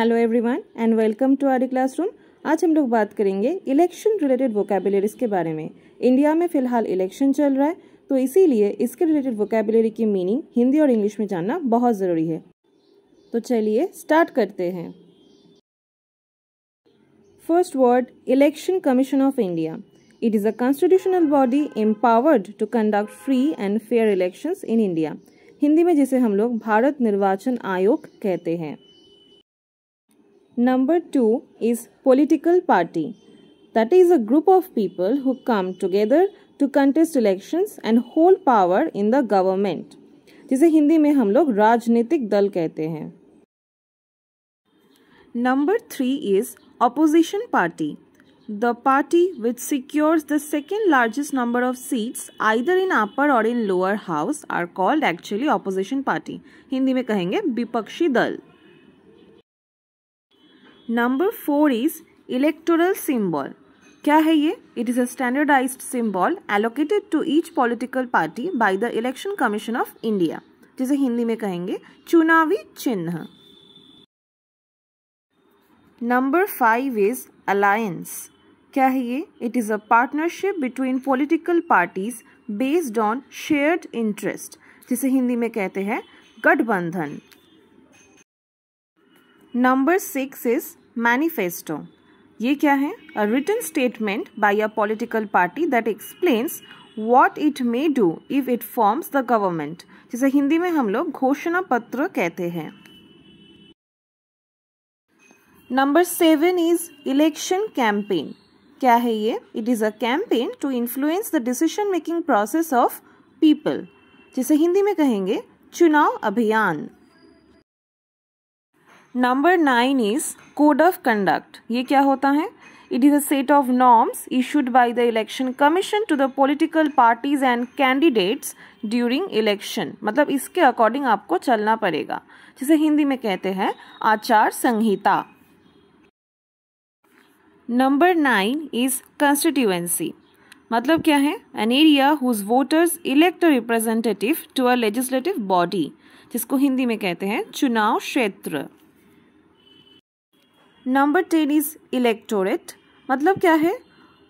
Hello everyone and welcome to our classroom आज हम लोग बात करेंगे इलेक्शन रिलेटेड वोकेबुलरीज के बारे में इंडिया में फिलहाल इलेक्शन चल रहा है तो इसीलिए इसके रिलेटेड वोकेबुलरी की मीनिंग हिंदी और इंग्लिश में जानना बहुत ज़रूरी है तो चलिए स्टार्ट करते हैं first word election commission of India it is a constitutional body empowered to conduct free and fair election in India Hindi में जिसे हम लोग भारत निर्वाचन आयोग कहते हैं Number two is political party. That is a group of people who come together to contest elections and hold power in the government. जिसे हिंदी में हम लोग राजनीतिक दल कहते हैं Number three is opposition party. The party which secures the second largest number of seats either in upper or in lower house are called actually opposition party. Hindi में कहेंगे विपक्षी दल number four is electoral symbol क्या है ये it is a standardize symbol allocated to each political party by the election commission of India जिसे हिंदी में कहेंगे चुनावी चिन्ह नंबर फाइव इज अलायंस क्या है ये it is a partnership between political parties based on shared interest जिसे हिंदी में कहते हैं गठबंधन नंबर सिक्स इज मैनिफेस्टो ये क्या है a return statement by a political party that explains what it may do if it forms the government जिसे हिंदी में हम लोग घोषणा पत्र कहते हैं number seven is election campaign क्या है ये it is a campaign to influence the decision making process of people जिसे हिंदी में कहेंगे चुनाव अभियान number nine is code of conduct ये क्या होता है it is a set of norms issued by the election commission to the political parties and candidates during election मतलब इसके अकॉर्डिंग आपको चलना पड़ेगा जिसे हिंदी में कहते हैं आचार संहिता नंबर नाइन इज कंस्टिट्यूएंसी मतलब क्या है an area whose voters elect representative to a legislative body जिसको हिंदी में कहते हैं चुनाव क्षेत्र नंबर टेन इज इलेक्टोरेट मतलब क्या है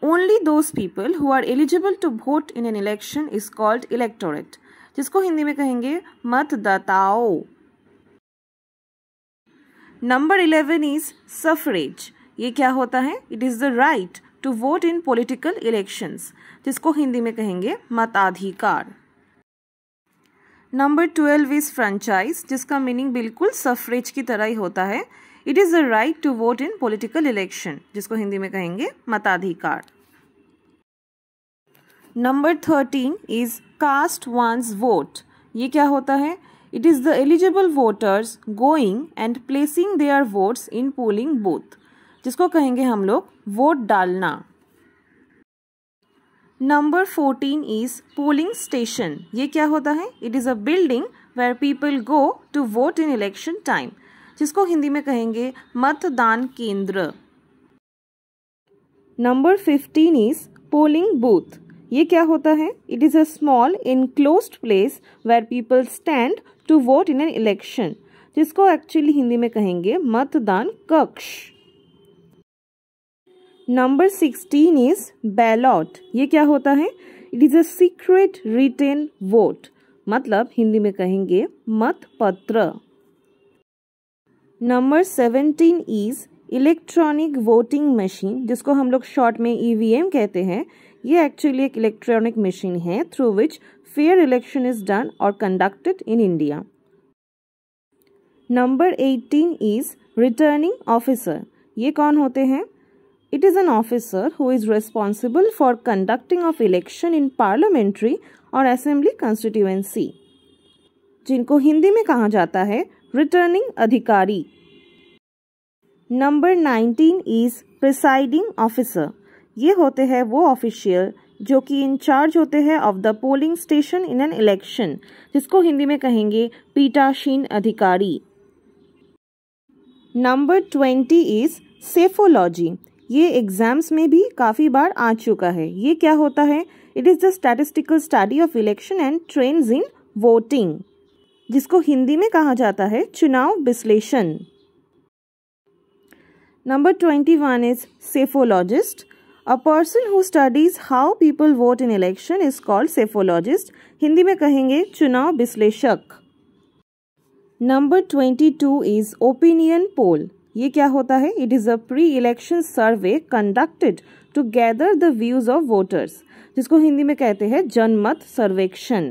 only those people who are eligible to vote in an election is called electorate जिसको हिंदी में कहेंगे मतदाताओं नंबर इलेवन इज सफरेज ये क्या होता है it is the right to vote in political election जिसको हिंदी में कहेंगे मताधिकार नंबर ट्वेल्व इज फ्रेंचाइज जिसका मीनिंग बिल्कुल सफरेज की तरह ही होता है it is a right to vote in political election जिसको हिंदी में कहेंगे मताधिकार number thirteen is cast one's vote ये क्या होता है it is the eligible voters going and placing their votes in polling booth जिसको कहेंगे हम लोग वोट डालना number fourteen is polling station ये क्या होता है it is a building where people go to vote in election time जिसको हिंदी में कहेंगे मतदान केंद्र number fifteen is polling booth ये क्या होता है it is a small enclose place where people stand to vote in an election जिसको एक्चुअली हिंदी में कहेंगे मतदान कक्ष नंबर सिक्सटीन इज बैलॉट ये क्या होता है it is a secret written vote मतलब हिंदी में कहेंगे मतपत्र number seventeen is electronic voting machine जिसको हम लोग शॉर्ट में ई e कहते हैं ये एक्चुअली एक इलेक्ट्रॉनिक मशीन है through which fair election is done और conducted in India number eighteen is returning officer ये कौन होते हैं it is an officer who is responsible for conducting of election in parliamentary और असेंबली कंस्टिट्यूएंसी जिनको हिंदी में कहा जाता है रिटर्निंग अधिकारी number nineteen is presiding officer ये होते हैं वो ऑफिशियल जो कि इंचार्ज होते हैं of the polling station in an election जिसको हिंदी में कहेंगे पीटाशीन अधिकारी नंबर ट्वेंटी इज सेफोलॉजी ये एग्जाम्स में भी काफ़ी बार आ चुका है ये क्या होता है it is the statistical study of election and trends in voting जिसको हिंदी में कहा जाता है चुनाव विश्लेषण twenty one is psephologist a person who studies how people vote in election is called psephologist Hindi में कहेंगे चुनाव विश्लेषक number twenty two is opinion poll ये क्या होता है it is a pre election survey conducted to gather the views of voters जिसको हिंदी में कहते हैं जनमत सर्वेक्षण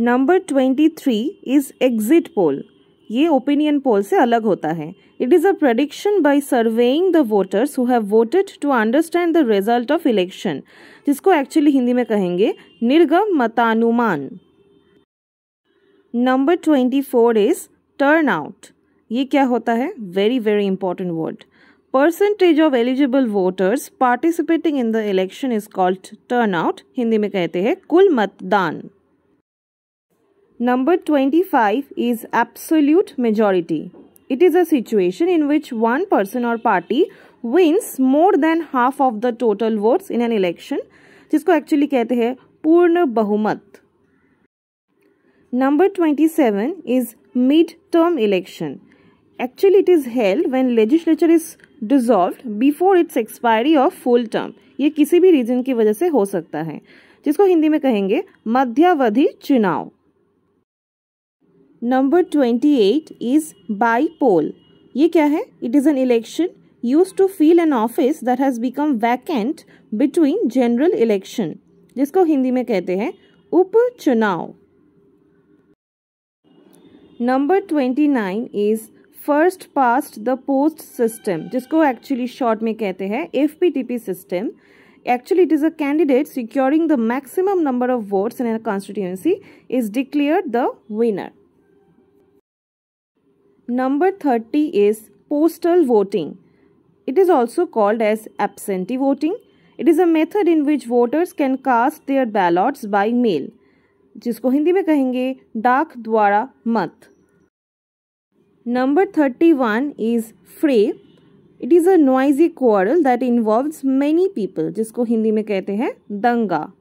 number twenty three is exit poll ये ओपिनियन पोल से अलग होता है it is a prediction by surveying the voters who have voted to understand the result of election जिसको एक्चुअली हिंदी में कहेंगे निर्गम मतानुमान number twenty four is turn out ये क्या होता है very very important word percentage of eligible voters participating in the election is called turn out Hindi में कहते हैं कुल मतदान Number 25 is absolute majority. It is a situation in which one person or party wins more than half of the total votes in an election, जिसको actually कहते हैं पूर्ण बहुमत Number 27 is mid-term election. Actually, it is held when legislature is dissolved before its expiry of full term. ये किसी भी reason की वजह से हो सकता है जिसको हिंदी में कहेंगे मध्यावधि चुनाव number twenty eight is by poll ये क्या है it is an election use to fill an office that has become vacant between general election जिसको हिंदी में कहते हैं उपचुनाव number twenty nine is first past the post system जिसको actually short में कहते हैं F system actually it is a candidate securing the maximum number of votes in a constituency is declared the winner Number 30 is postal voting. It is also called as absentee voting. It is a method in which voters can cast their ballots by mail. जिसको हिंदी में कहेंगे डाक द्वारा मत number thirty one is fray it is a noisy quarrel that involves many people जिसको हिंदी में कहते हैं दंगा